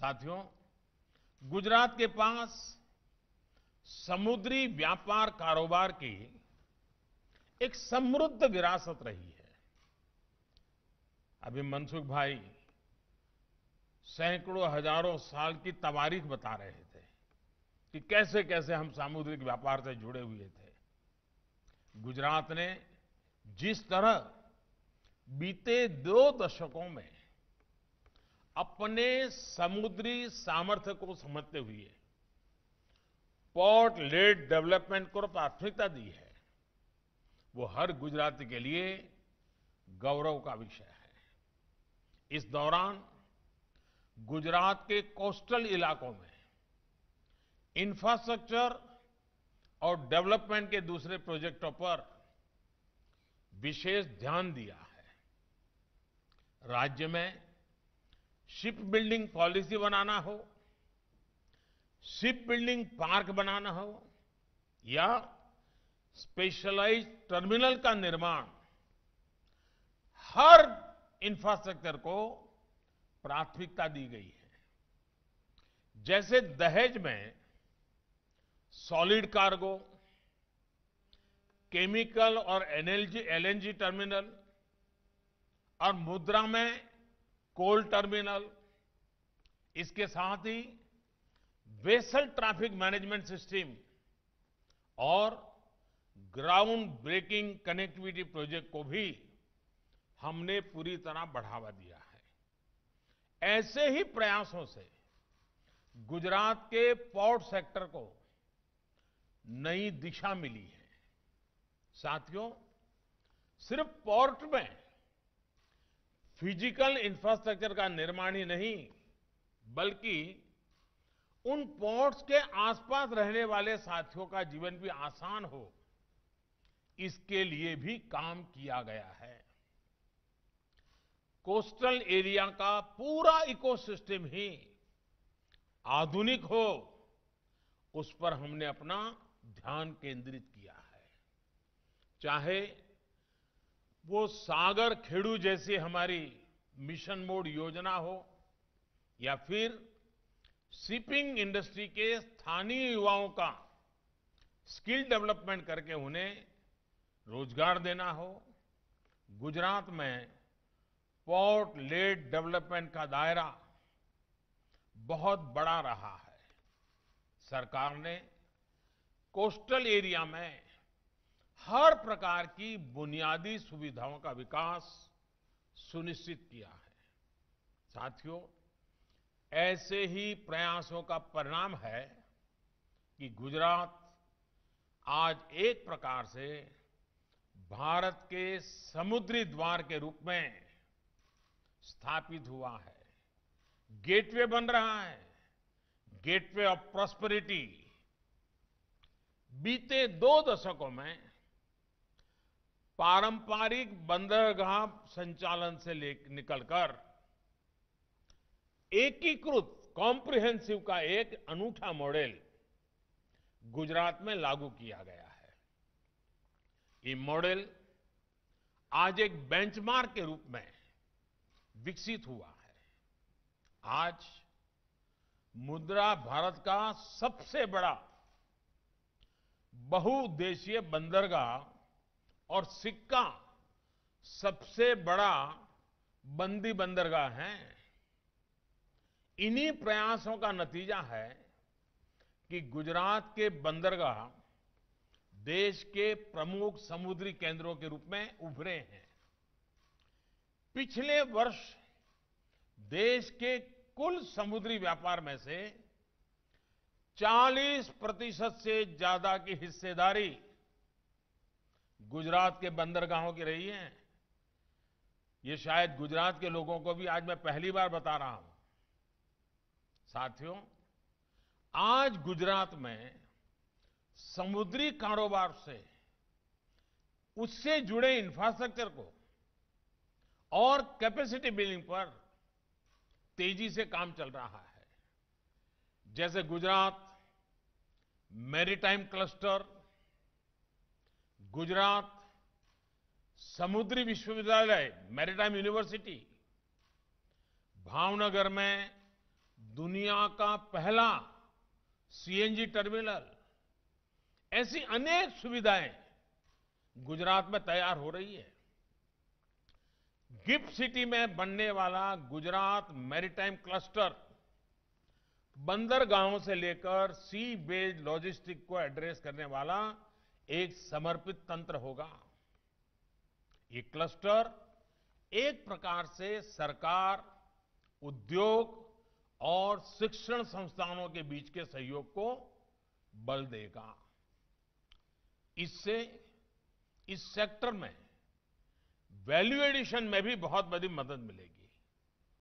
साथियों गुजरात के पास समुद्री व्यापार कारोबार की एक समृद्ध विरासत रही है अभी मनसुख भाई सैकड़ों हजारों साल की तवारीख बता रहे थे कि कैसे कैसे हम सामुद्रिक व्यापार से जुड़े हुए थे गुजरात ने जिस तरह बीते दो दशकों में अपने समुद्री सामर्थ्य को समझते हुए पोर्ट लेड डेवलपमेंट को प्राथमिकता दी है वो हर गुजराती के लिए गौरव का विषय है इस दौरान गुजरात के कोस्टल इलाकों में इंफ्रास्ट्रक्चर और डेवलपमेंट के दूसरे प्रोजेक्टों पर विशेष ध्यान दिया है राज्य में शिप बिल्डिंग पॉलिसी बनाना हो शिप बिल्डिंग पार्क बनाना हो या स्पेशलाइज टर्मिनल का निर्माण हर इंफ्रास्ट्रक्चर को प्राथमिकता दी गई है जैसे दहेज में सॉलिड कार्गो केमिकल और एनएलजी एलएनजी टर्मिनल और मुद्रा में कोल टर्मिनल इसके साथ ही वेसल ट्रैफिक मैनेजमेंट सिस्टम और ग्राउंड ब्रेकिंग कनेक्टिविटी प्रोजेक्ट को भी हमने पूरी तरह बढ़ावा दिया है ऐसे ही प्रयासों से गुजरात के पोर्ट सेक्टर को नई दिशा मिली है साथियों सिर्फ पोर्ट में फिजिकल इंफ्रास्ट्रक्चर का निर्माण ही नहीं बल्कि उन पोर्ट्स के आसपास रहने वाले साथियों का जीवन भी आसान हो इसके लिए भी काम किया गया है कोस्टल एरिया का पूरा इकोसिस्टम ही आधुनिक हो उस पर हमने अपना ध्यान केंद्रित किया है चाहे वो सागर खेड़ू जैसी हमारी मिशन मोड योजना हो या फिर शिपिंग इंडस्ट्री के स्थानीय युवाओं का स्किल डेवलपमेंट करके उन्हें रोजगार देना हो गुजरात में पोर्ट लेड डेवलपमेंट का दायरा बहुत बड़ा रहा है सरकार ने कोस्टल एरिया में प्रकार की बुनियादी सुविधाओं का विकास सुनिश्चित किया है साथियों ऐसे ही प्रयासों का परिणाम है कि गुजरात आज एक प्रकार से भारत के समुद्री द्वार के रूप में स्थापित हुआ है गेटवे बन रहा है गेटवे ऑफ प्रॉस्पेरिटी बीते दो दशकों में पारंपरिक बंदरगाह संचालन से निकलकर एकीकृत कॉम्प्रिहेंसिव का एक अनूठा मॉडल गुजरात में लागू किया गया है ये मॉडल आज एक बेंचमार्क के रूप में विकसित हुआ है आज मुद्रा भारत का सबसे बड़ा बहुउद्देशीय बंदरगाह और सिक्का सबसे बड़ा बंदी बंदरगाह है इन्हीं प्रयासों का नतीजा है कि गुजरात के बंदरगाह देश के प्रमुख समुद्री केंद्रों के रूप में उभरे हैं पिछले वर्ष देश के कुल समुद्री व्यापार में से 40 प्रतिशत से ज्यादा की हिस्सेदारी गुजरात के बंदरगाहों की रही है ये शायद गुजरात के लोगों को भी आज मैं पहली बार बता रहा हूं साथियों आज गुजरात में समुद्री कारोबार से उससे जुड़े इंफ्रास्ट्रक्चर को और कैपेसिटी बिल्डिंग पर तेजी से काम चल रहा है जैसे गुजरात मैरीटाइम क्लस्टर गुजरात समुद्री विश्वविद्यालय मैरिटाइम यूनिवर्सिटी भावनगर में दुनिया का पहला सीएनजी टर्मिनल ऐसी अनेक सुविधाएं गुजरात में तैयार हो रही है गिफ्ट सिटी में बनने वाला गुजरात मैरिटाइम क्लस्टर बंदरगाहों से लेकर सी बेस्ड लॉजिस्टिक को एड्रेस करने वाला एक समर्पित तंत्र होगा ये क्लस्टर एक प्रकार से सरकार उद्योग और शिक्षण संस्थानों के बीच के सहयोग को बल देगा इससे इस सेक्टर में वैल्यू एडिशन में भी बहुत बड़ी मदद मिलेगी